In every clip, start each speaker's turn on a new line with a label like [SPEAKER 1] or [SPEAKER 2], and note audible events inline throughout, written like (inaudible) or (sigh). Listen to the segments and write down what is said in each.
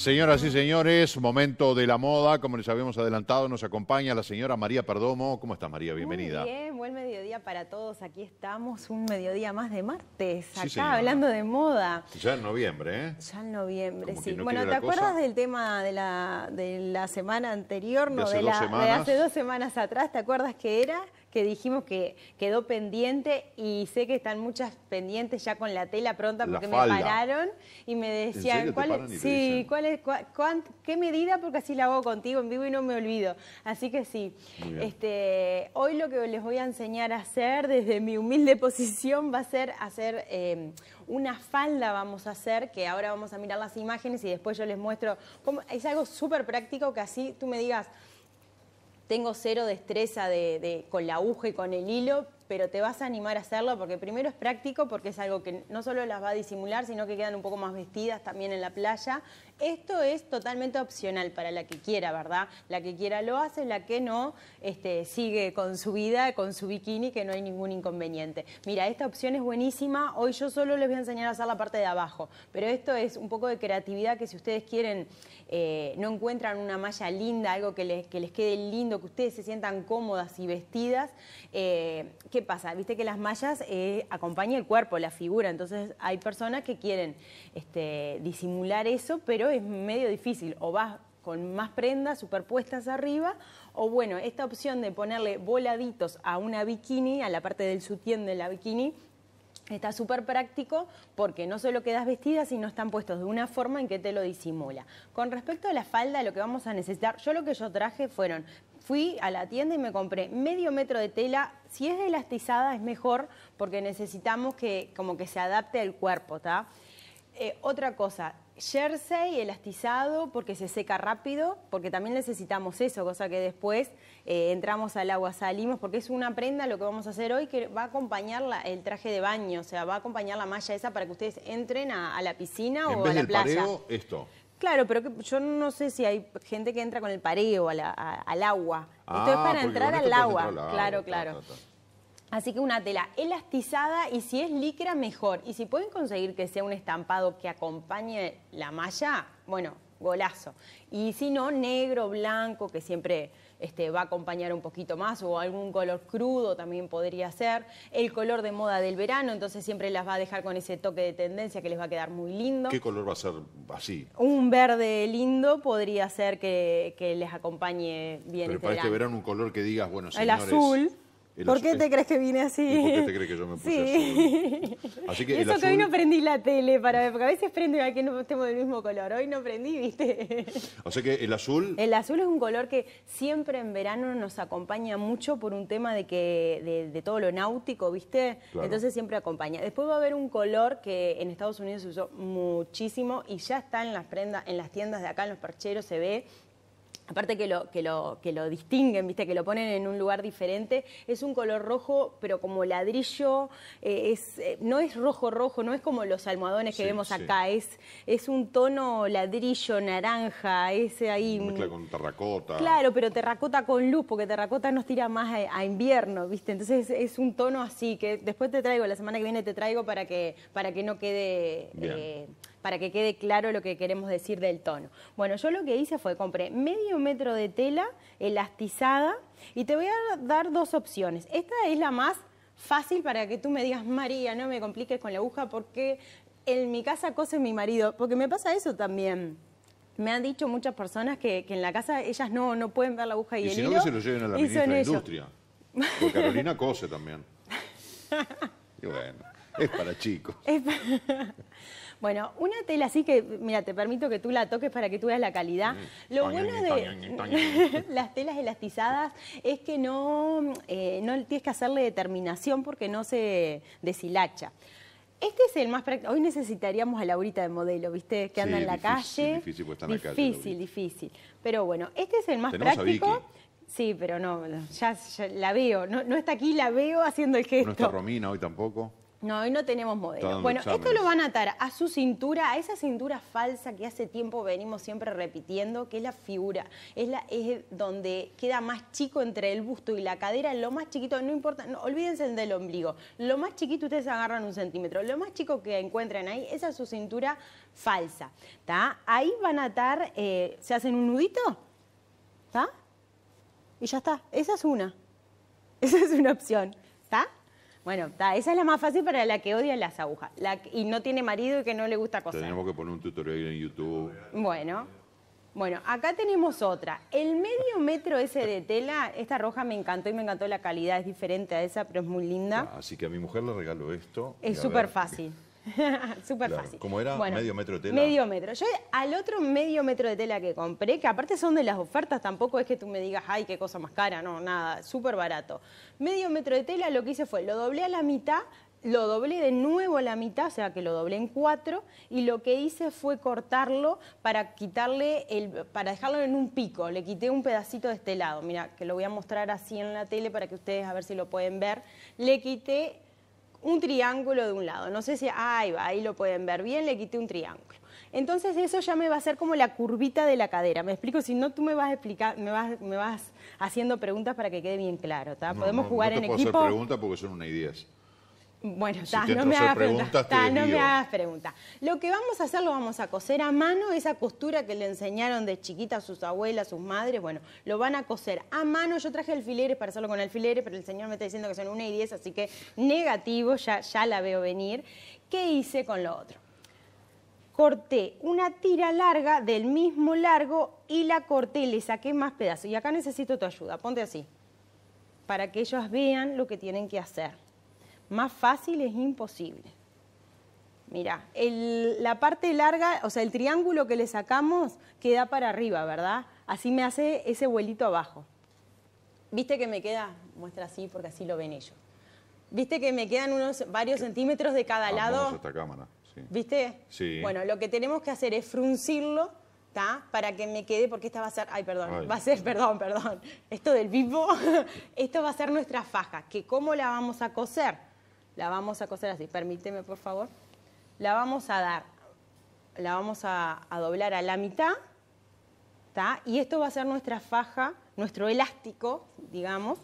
[SPEAKER 1] Señoras y señores, momento de la moda, como les habíamos adelantado, nos acompaña la señora María Perdomo. ¿Cómo estás, María? Bienvenida. Muy
[SPEAKER 2] bien, buen mediodía para todos. Aquí estamos, un mediodía más de martes, acá hablando de moda.
[SPEAKER 1] Ya en noviembre, ¿eh? Ya
[SPEAKER 2] en noviembre, sí. bueno, ¿te acuerdas del tema de la, de la semana anterior? No, de, hace dos la, de hace dos semanas atrás, ¿te acuerdas qué era? que dijimos que quedó pendiente y sé que están muchas pendientes ya con la tela pronta porque me pararon y me decían, ¿cuál, sí, ¿cuál es, ¿qué medida? Porque así la hago contigo en vivo y no me olvido. Así que sí, este, hoy lo que les voy a enseñar a hacer desde mi humilde (laughs) posición va a ser hacer eh, una falda vamos a hacer, que ahora vamos a mirar las imágenes y después yo les muestro. Cómo, es algo súper práctico que así tú me digas, tengo cero destreza de, con la aguja y con el hilo, pero te vas a animar a hacerlo porque primero es práctico, porque es algo que no solo las va a disimular, sino que quedan un poco más vestidas también en la playa. Esto es totalmente opcional para la que quiera, ¿verdad? La que quiera lo hace, la que no este, sigue con su vida, con su bikini, que no hay ningún inconveniente. Mira, esta opción es buenísima. Hoy yo solo les voy a enseñar a hacer la parte de abajo, pero esto es un poco de creatividad que si ustedes quieren eh, no encuentran una malla linda, algo que les, quede lindo, que ustedes se sientan cómodas y vestidas, eh, ¿qué pasa? Viste que las mallas eh, acompañan el cuerpo, la figura, entonces hay personas que quieren este, disimular eso, pero es medio difícil, o vas con más prendas superpuestas arriba, o bueno, esta opción de ponerle voladitos a una bikini, a la parte del sutién de la bikini, Está súper práctico porque no solo quedas vestida, sino están puestos de una forma en que te lo disimula. Con respecto a la falda, lo que vamos a necesitar, yo lo que yo traje fueron, fui a la tienda y me compré medio metro de tela. Si es elastizada es mejor porque necesitamos que como que se adapte al cuerpo, ¿está? Eh, otra cosa, jersey elastizado porque se seca rápido, porque también necesitamos eso, cosa que después eh, entramos al agua, salimos, porque es una prenda lo que vamos a hacer hoy que va a acompañar el traje de baño, o sea, va a acompañar la malla esa para que ustedes entren a, la piscina o a la playa. esto. Claro, pero yo no sé si hay gente que entra con el pareo al agua. Ah, esto es para entrar al agua. Claro, claro. Así que una tela elastizada y si es licra, mejor. Y si pueden conseguir que sea un estampado que acompañe la malla, bueno, golazo. Y si no, negro, blanco, que siempre este, va a acompañar un poquito más, o algún color crudo también podría ser. El color de moda del verano, entonces siempre las va a dejar con ese toque de tendencia que les va a quedar muy lindo. ¿Qué
[SPEAKER 1] color va a ser así?
[SPEAKER 2] Un verde lindo podría ser que, les acompañe bien. Pero este para este verano
[SPEAKER 1] un color que digas, bueno, señores... El azul. ¿Por qué te eh,
[SPEAKER 2] crees que vine así? ¿Por qué te crees que yo me puse Así que (laughs) Eso que hoy no prendí la tele para ver, porque a veces prende y que no estemos del mismo color. Hoy no prendí, ¿viste?
[SPEAKER 1] O sea que el azul...
[SPEAKER 2] El azul es un color que siempre en verano nos acompaña mucho por un tema de que de, todo lo náutico, ¿viste? Entonces siempre acompaña. Después va a haber un color que en Estados Unidos se usó muchísimo y ya está en las prendas, en las tiendas de acá, en los percheros, se ve aparte que lo, que lo, que lo distinguen, viste, que lo ponen en un lugar diferente, es un color rojo, pero como ladrillo, eh, es, eh, no es rojo rojo, no es como los almohadones que vemos acá, es, es un tono ladrillo, naranja, ese ahí. Mezcla
[SPEAKER 1] con terracota. Claro,
[SPEAKER 2] pero terracota con luz, porque terracota nos tira más a, invierno, viste. Entonces es, un tono así que después te traigo, la semana que viene te traigo para que, para que no quede. Eh, para que quede claro lo que queremos decir del tono. Bueno, yo lo que hice fue compré medio metro de tela elastizada y te voy a dar dos opciones. Esta es la más fácil para que tú me digas, María, no me compliques con la aguja porque en mi casa cose mi marido, porque me pasa eso también. Me han dicho muchas personas que, en la casa ellas no, no pueden ver la aguja y, y si no, se lo lleven a la Industria. Porque Carolina
[SPEAKER 1] cose también. (laughs) Y bueno, es para chicos.
[SPEAKER 2] (laughs) Bueno, una tela así que, mira, te permito que tú la toques para que tú veas la calidad. Mm, Lo bueno de (laughs) las telas elastizadas es que no, eh, no tienes que hacerle determinación porque no se deshilacha. Este es el más práctico. Hoy necesitaríamos a Laurita de modelo, ¿viste? Que anda en la calle. Difícil, pues en difícil, la calle. Difícil, difícil. Pero bueno, este es el más práctico. Sí, pero no, ya, la veo. No, no, está aquí, la veo haciendo el gesto. No está
[SPEAKER 1] Romina hoy tampoco.
[SPEAKER 2] No, hoy no tenemos modelo. bueno, esto lo van a atar a su cintura, a esa cintura falsa que hace tiempo venimos siempre repitiendo, que es la figura. Es, la, es donde queda más chico entre el busto y la cadera, lo más chiquito, no importa, olvídense del ombligo. Lo más chiquito ustedes agarran un centímetro. Lo más chico que encuentran ahí, esa es su cintura falsa. Ahí van a atar, eh, se hacen un nudito, ¿está? Y ya está. Esa es una. (laughs) Esa es una opción. Bueno, esa es la más fácil para la que odia las agujas la, y no tiene marido y que no le gusta coser.
[SPEAKER 1] Tenemos que poner un tutorial en YouTube.
[SPEAKER 2] Bueno, bueno, acá tenemos otra. El medio metro ese de tela, esta roja me encantó y me encantó la calidad, es diferente a esa, pero es muy linda.
[SPEAKER 1] así que a mi mujer le regalo esto. Es súper fácil.
[SPEAKER 2] (laughs) Súper fácil.
[SPEAKER 1] Como era medio metro de tela. Medio
[SPEAKER 2] metro. Yo al otro medio metro de tela que compré, que aparte son de las ofertas, tampoco es que tú me digas, ay, qué cosa más cara, no, nada, súper barato. Medio metro de tela lo que hice fue, lo doblé a la mitad, lo doblé de nuevo a la mitad, o sea que lo doblé en cuatro, y lo que hice fue cortarlo para quitarle el, para dejarlo en un pico. Le quité un pedacito de este lado. Mira, que lo voy a mostrar así en la tele para que ustedes a ver si lo pueden ver. Le quité un triángulo de un lado. No sé si, ahí va, ahí lo pueden ver bien, le quité un triángulo. Entonces eso ya me va a hacer como la curvita de la cadera. Me explico, si no tú me vas a explicar, me vas, me vas haciendo preguntas para que quede bien claro, Podemos jugar en puedo equipo. preguntas
[SPEAKER 1] porque son unas ideas.
[SPEAKER 2] Bueno, no, me hagas preguntas, no me hagas Lo que vamos a hacer lo vamos a coser a mano, esa costura que le enseñaron de chiquita a sus abuelas, a sus madres, bueno, lo van a coser a mano. Yo traje alfileres para hacerlo con alfileres, pero el señor me está diciendo que son 1 y 10, así que negativo, ya, ya la veo venir. ¿Qué hice con lo otro? corté una tira larga del mismo largo y la corté, le saqué más pedazos. Y acá necesito tu ayuda, ponte así, para que ellos vean lo que tienen que hacer. Más fácil es imposible. Mira, la parte larga, o sea, el triángulo que le sacamos queda para arriba, ¿verdad? Así me hace ese vuelito abajo. ¿Viste que me queda? Muestra así porque así lo ven ellos. ¿Viste que me quedan unos varios centímetros de cada lado? Esta cámara, sí. ¿Viste? Sí. Bueno, lo que tenemos que hacer es fruncirlo, ¿está? Para que me quede, porque esta va a ser, ay, perdón, va a ser, (laughs) perdón, perdón, esto del vivo, (laughs) esto va a ser nuestra faja, que cómo la vamos a coser la vamos a coser así, permíteme por favor, la vamos a dar, la vamos a, doblar a la mitad, y esto va a ser nuestra faja, nuestro elástico, digamos,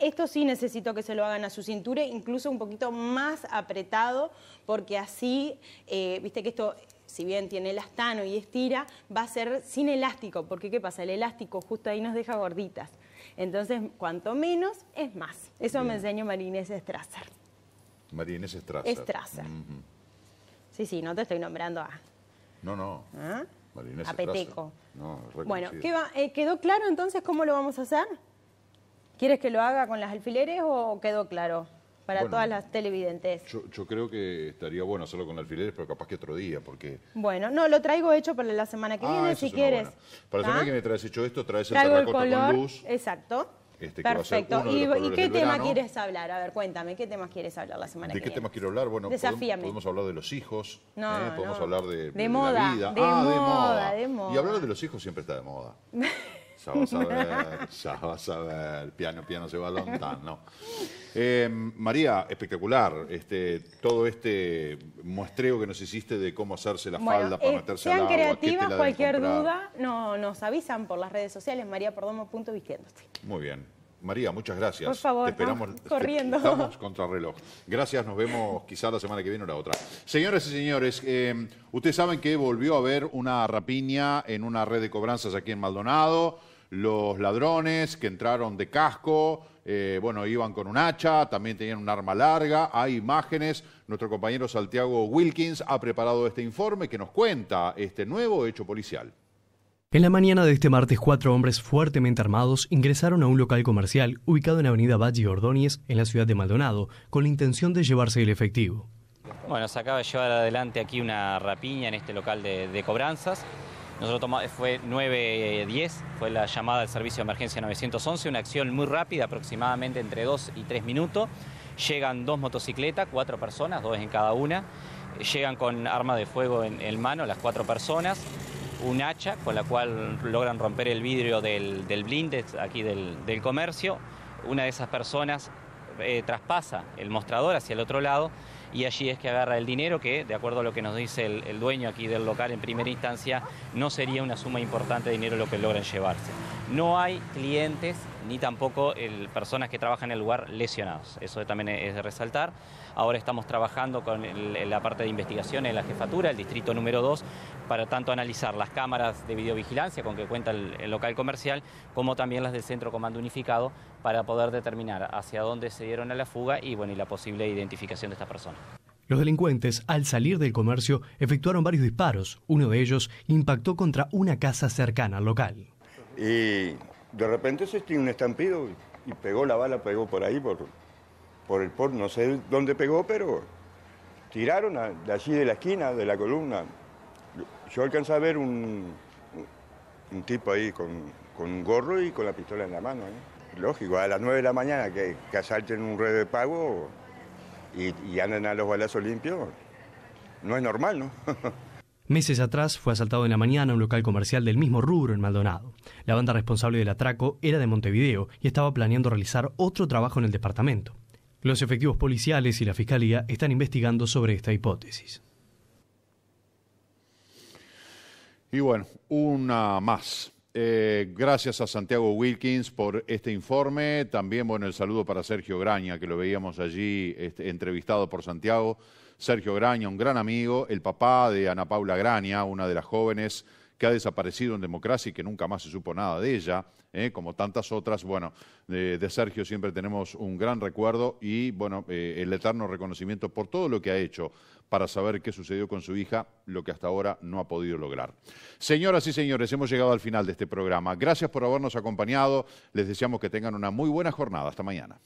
[SPEAKER 2] esto sí necesito que se lo hagan a su cintura, incluso un poquito más apretado, porque así, eh, viste que esto si bien tiene elastano y estira, va a ser sin elástico, porque ¿qué pasa? El elástico justo ahí nos deja gorditas. Entonces, cuanto menos, es más. Eso me enseñó Marinés Strasser.
[SPEAKER 1] María Inés Estraza. Estraza.
[SPEAKER 2] Sí, sí, no te estoy nombrando a...
[SPEAKER 1] No, no. ¿Ah? bueno, ¿qué va?
[SPEAKER 2] Eh, ¿quedó claro entonces cómo lo vamos a hacer? ¿Quieres que lo haga con las alfileres o quedó claro? Para todas las televidentes.
[SPEAKER 1] Yo, creo que estaría bueno hacerlo con alfileres, pero capaz que otro día, porque...
[SPEAKER 2] Bueno, no, lo traigo hecho para la semana que ah, viene, si quieres. Para la semana ¿Ah? que
[SPEAKER 1] me traes hecho esto, traes el terracota con luz. Exacto. Este, Perfecto. ¿Y, qué tema quieres
[SPEAKER 2] hablar? A ver, cuéntame, ¿qué temas quieres hablar la semana que viene? ¿De qué temas
[SPEAKER 1] quiero hablar? Bueno, Podemos, hablar de los hijos, ¿eh? podemos hablar de, moda, la vida. de ah, moda. Y hablar de los hijos siempre está de moda. (laughs) Ya vas a ver, (laughs) ya vas a ver. Piano, piano se va lontano. Eh, María, espectacular. Este, todo este muestreo que nos hiciste de cómo hacerse la falda para eh, meterse meterse al agua. creativas, cualquier duda,
[SPEAKER 2] no, nos avisan por las redes sociales, mariaperdomo.vistiéndote.
[SPEAKER 1] Muy bien. María, muchas gracias. Por favor, te esperamos corriendo. estamos contra reloj. Gracias, nos vemos quizá la semana que viene o la otra. Señoras y señores, eh, ustedes saben que volvió a haber una rapiña en una red de cobranzas aquí en Maldonado los ladrones que entraron de casco, eh, bueno, iban con un hacha, también tenían un arma larga, hay imágenes. Nuestro compañero Santiago Wilkins ha preparado este informe que nos cuenta este nuevo hecho policial.
[SPEAKER 2] En la mañana de este martes, cuatro hombres fuertemente armados ingresaron a un local comercial ubicado en la avenida Valle Ordóñez, en la ciudad de Maldonado, con la intención de llevarse el efectivo.
[SPEAKER 3] Bueno, se acaba de llevar adelante aquí una rapiña en este local de cobranzas. Nosotros tomamos, fue 9.10, fue la llamada del servicio de emergencia 911, una acción muy rápida, aproximadamente entre 2 y 3 minutos. Llegan dos motocicletas, cuatro personas, dos en cada una. Llegan con arma de fuego en, mano las cuatro personas, un hacha con la cual logran romper el vidrio del, del aquí del, comercio. Una de esas personas eh, traspasa el mostrador hacia el otro lado y allí es que agarra el dinero que, de acuerdo a lo que nos dice el, dueño aquí del local en primera instancia, no sería una suma importante de dinero lo que logran llevarse. No hay clientes ni tampoco personas que trabajan en el lugar lesionados. Eso también es de resaltar. Ahora estamos trabajando con la parte de investigación en la jefatura, el distrito número 2, para tanto analizar las cámaras de videovigilancia con que cuenta el, local comercial, como también las del Centro Comando Unificado, para poder determinar hacia dónde se dieron a la fuga y, bueno, la posible identificación de estas personas.
[SPEAKER 2] Los delincuentes, al salir del comercio, efectuaron varios disparos. Uno de ellos impactó contra una casa cercana al local.
[SPEAKER 1] Y de repente se tiene un estampido y, pegó la bala, pegó por ahí, por, por el por, no sé dónde pegó, pero tiraron de allí de la esquina, de la columna. Yo alcancé a ver un, un tipo ahí con, un gorro y con la pistola en la mano. ¿eh? Lógico, a las 9 de la mañana que, asalten un red de pago y, y anden a los balazos limpios, no es normal, ¿no?
[SPEAKER 2] (laughs)
[SPEAKER 3] Meses atrás fue asaltado en la mañana un local comercial del mismo rubro en Maldonado. La banda
[SPEAKER 2] responsable del atraco era de Montevideo y estaba planeando realizar otro trabajo en el departamento. Los efectivos policiales y la fiscalía están investigando sobre esta hipótesis.
[SPEAKER 1] Y bueno, una más. Eh, gracias a Santiago Wilkins por este informe. También, bueno, el saludo para Sergio Graña, que lo veíamos allí este, entrevistado por Santiago. Sergio Graña, un gran amigo, el papá de Ana Paula Graña, una de las jóvenes que ha desaparecido en democracia y que nunca más se supo nada de ella, ¿eh? como tantas otras. Bueno, de, Sergio siempre tenemos un gran recuerdo y, bueno, eh, el eterno reconocimiento por todo lo que ha hecho para saber qué sucedió con su hija, lo que hasta ahora no ha podido lograr. Señoras y señores, hemos llegado al final de este programa. Gracias por habernos acompañado. Les deseamos que tengan una muy buena jornada. Hasta mañana.